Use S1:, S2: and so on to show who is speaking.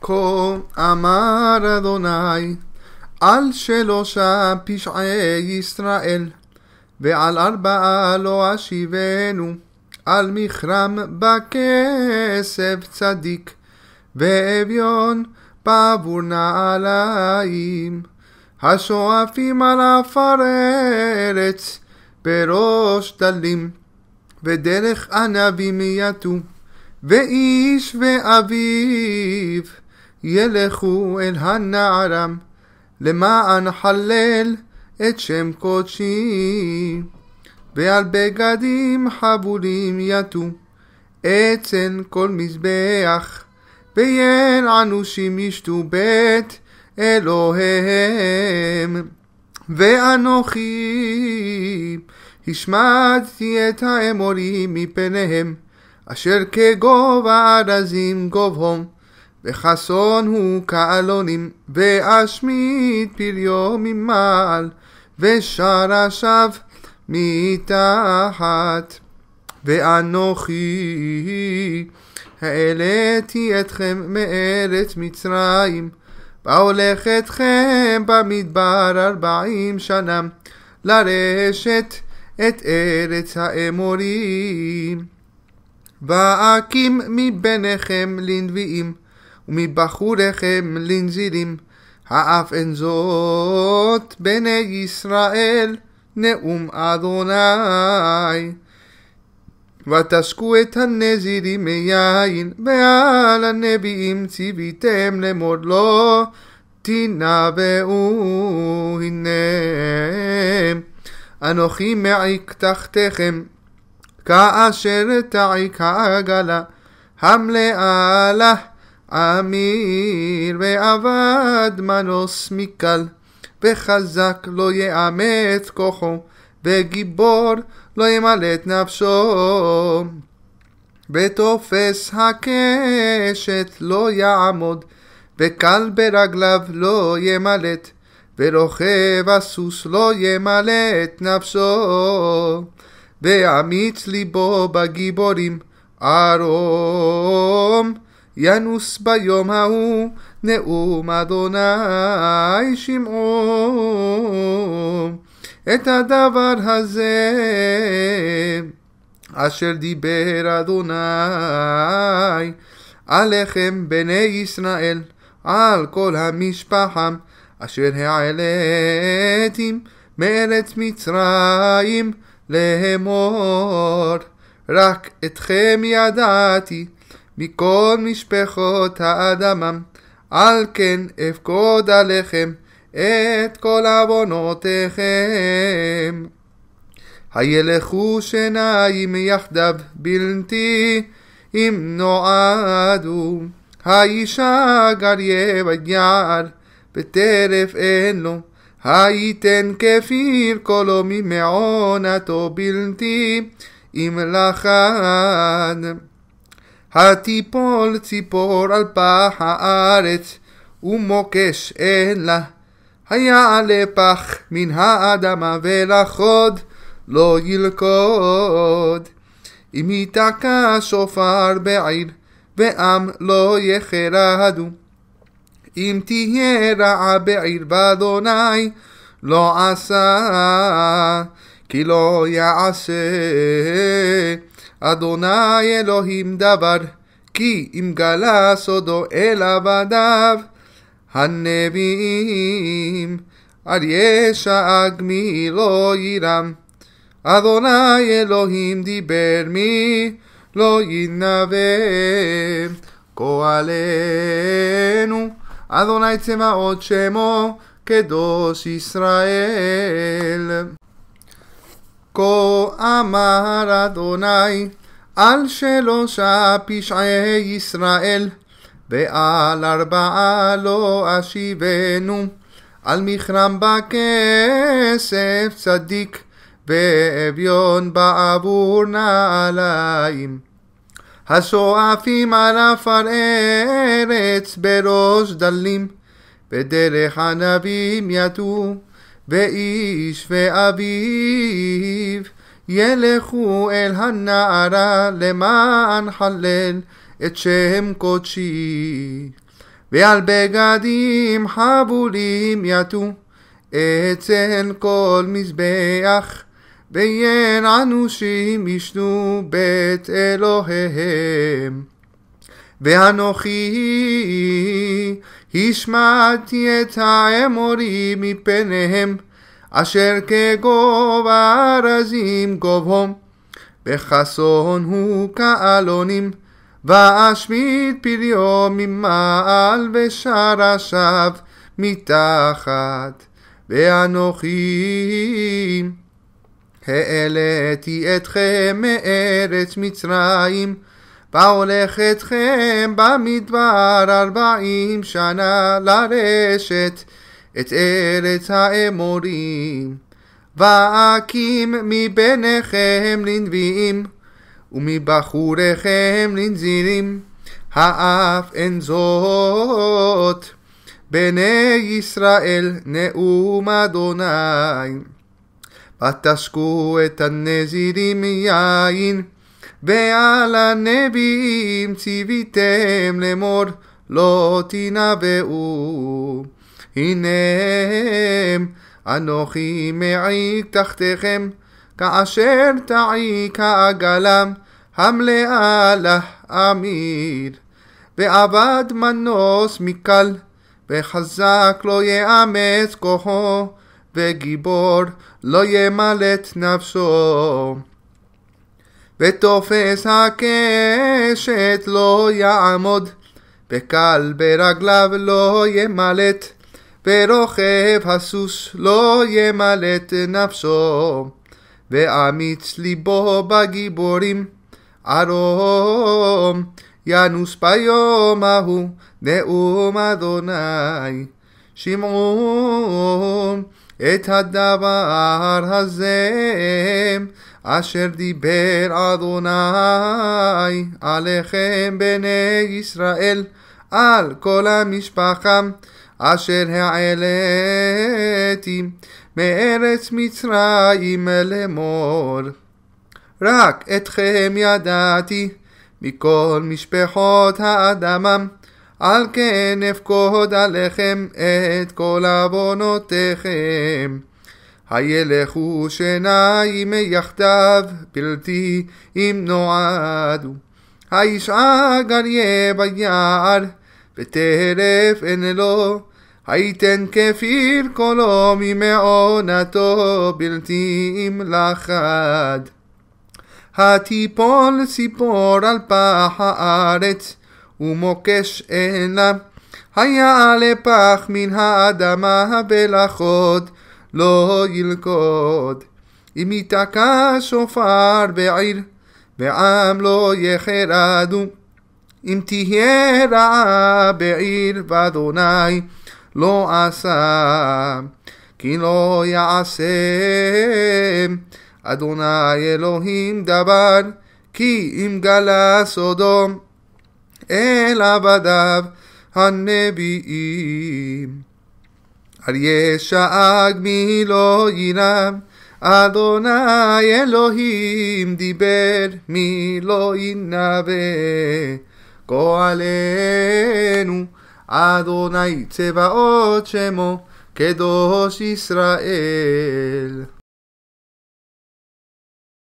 S1: כה אמר אדוני על שלושה פשעי ישראל ועל ארבעה לא אשיבנו על מכרם בכסף צדיק ואביון בעבור נעליים השואפים על עפר ארץ בראש דלים ודרך ענבים יטו ואיש ואביו ילכו אל הנערם, למען חלל את שם קודשי. ועל בגדים חבולים יטו, עצן כל מזבח, ויין אנושים ישתו בית אלוהיהם. ואנוכי השמדתי את האמורים מפניהם, אשר כגובה ארזים גובהום. וחסון הוא כעלונים, ואשמיד פריו ממעל, ושר השב מתחת. ואנוכי העליתי אתכם מארץ מצרים, והולך אתכם במדבר ארבעים שנה, לרשת את ארץ האמורים. ואקים מביניכם לנביאים, ומבחוריכם לנזירים. האף אין זאת בני ישראל נאום אדוני. ותשקו את הנזירים מיין, ועל הנביאים ציוויתם לאמור לו, תנבאו הנה. אנוכי מעיק תחתיכם, כאשר תעיק העגלה, המלאה לה. אמיר ועבד מנוס מקל, וחזק לא יאמץ כוחו, וגיבור לא ימלא את נפשו. ותופס הקשת לא יעמוד, וקל ברגליו לא ימלט, ורוכב הסוס לא ימלא את נפשו. ואמיץ ליבו בגיבורים, ארום. ינוס ביום ההוא נאום אדוני שמעו את הדבר הזה אשר דיבר אדוני עליכם בני ישראל על כל המשפחם אשר העליתם מארץ מצרים לאמור רק אתכם ידעתי מכל משפחות האדמה. על כן אפקוד עליכם את כל עוונותיכם. הילכו שניים יחדיו בלתי אם נועדו. האישה גריה ביער וטרף אין לו. הייתן כפיר קולו ממעונתו בלתי אם לחד. התיפול ציפור על פח הארץ, ומוקש אין לה. היה לפח מן האדמה ולחוד, לא ילכוד. אם ייתקע שופר בעיר, ועם לא יחרדו. אם תהיה רעה בעיר באדוני, לא עשה. כי לא יעשה אדוני אלוהים דבר, כי אם גלה סודו אל עבדיו הנביאים, על ישאג מי לא ירם. אדוני אלוהים דיבר מי לא ינבא. כה עלינו, אדוני צמאות שמו, קדוש ישראל. כה אמר אדוני על שלושה פשעי ישראל ועל ארבעה לא אשיבנו על מכרם בכסף צדיק ואביון בעבור נעליים. השואפים על עפר ארץ בראש דלים, בדרך ענבים יטו. ואיש ואביו ילכו אל הנערה למען חלל את שם קודשי. ועל בגדים חבולים יתו אצל כל מזבח, ויין אנושים ישנו בית אלוהיהם. ואנוכי השמעתי את האמורי מפניהם, אשר כגובה ארזים גובהם, וחסון הוא כעלונים, ואשמיד פריו ממעל ושרשיו מתחת, ואנוכי העליתי אתכם מארץ מצרים, והולך אתכם במדבר ארבעים שנה לרשת את ארץ האמורים. ואקים מבניכם לנביאים ומבחוריכם לנזירים האף אין זאת. בני ישראל נאום אדוני. ותשקו את הנזירים מיין ועל הנביאים ציוויתם לאמור לא תנבאו. הנה אנוכי מעיק תחתיכם כאשר תעיק העגלה המלאה לה אמיר. ועבד מנוס מקל וחזק לא יאמץ כוחו וגיבור לא ימלט נפשו. ותופס הקשת לא יעמוד, וקל ברגליו לא ימלט, ורוכב הסוס לא ימלט נפשו, ואמיץ ליבו בגיבורים, ארום, ינוס ביום ההוא נאום אדוני. שמעו את הדבר הזה אשר דיבר אדוני עליכם בני ישראל, על כל המשפחה, אשר העליתי מארץ מצרים לאמור. רק אתכם ידעתי מכל משפחות האדמה, על כן אפקוד עליכם את כל עוונותיכם. הילכו שניים יחדיו בלתי אם נועדו. הישאג אריה ביער וטרף אין לו. הייתן כפיר קולו ממעונתו בלתי אם לחד. התיפול ציפור על פח הארץ ומוקש אין לה. היה לפח מן האדמה ולחוד לא ילכוד. אם ייתקע שופר בעיר, ועם לא יחרדו. אם תהיה רעה בעיר, ואדוני לא עשה, כי לא יעשם, אדוני אלוהים דבר, כי אם גלה סודום אל עבדיו הנביאים. אריה שאג מי לא ינם, אדוני אלוהים דיבר מי לא ינבא. כה עלינו אדוני צבאות שמו, קדוש ישראל.